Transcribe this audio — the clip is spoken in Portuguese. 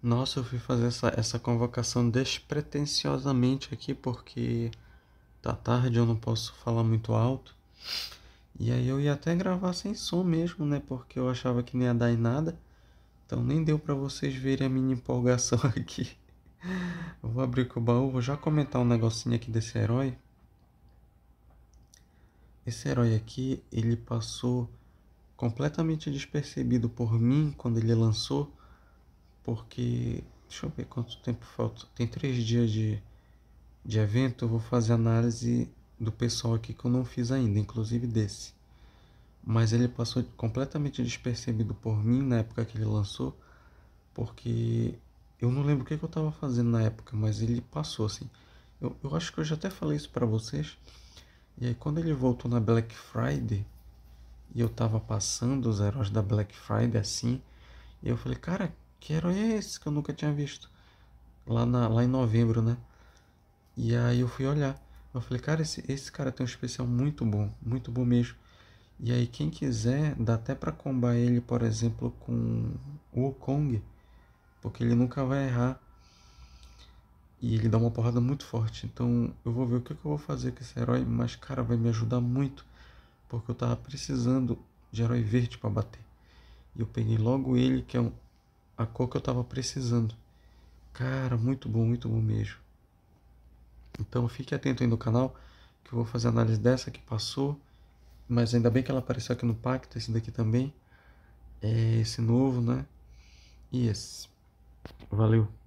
Nossa, eu fui fazer essa, essa convocação despretensiosamente aqui porque tá tarde, eu não posso falar muito alto. E aí eu ia até gravar sem som mesmo, né? Porque eu achava que nem ia dar em nada. Então nem deu para vocês verem a minha empolgação aqui. Eu vou abrir com o baú, vou já comentar um negocinho aqui desse herói. Esse herói aqui, ele passou completamente despercebido por mim quando ele lançou porque deixa eu ver quanto tempo falta. Tem três dias de, de evento, eu vou fazer análise do pessoal aqui que eu não fiz ainda, inclusive desse. Mas ele passou completamente despercebido por mim na época que ele lançou, porque eu não lembro o que, que eu estava fazendo na época, mas ele passou assim. Eu, eu acho que eu já até falei isso para vocês. E aí, quando ele voltou na Black Friday, e eu tava passando os heróis da Black Friday assim, e eu falei, cara, que herói é esse que eu nunca tinha visto? Lá, na, lá em novembro, né? E aí eu fui olhar. Eu falei, cara, esse, esse cara tem um especial muito bom, muito bom mesmo. E aí quem quiser, dá até para combar ele, por exemplo, com o Kong, porque ele nunca vai errar. E ele dá uma porrada muito forte. Então eu vou ver o que, que eu vou fazer com esse herói, mas cara, vai me ajudar muito. Porque eu tava precisando de herói verde para bater. E eu peguei logo ele, que é um a cor que eu estava precisando. Cara, muito bom, muito bom mesmo. Então fique atento aí no canal que eu vou fazer análise dessa que passou. Mas ainda bem que ela apareceu aqui no pacto, esse daqui também. É esse novo, né? E esse. Valeu!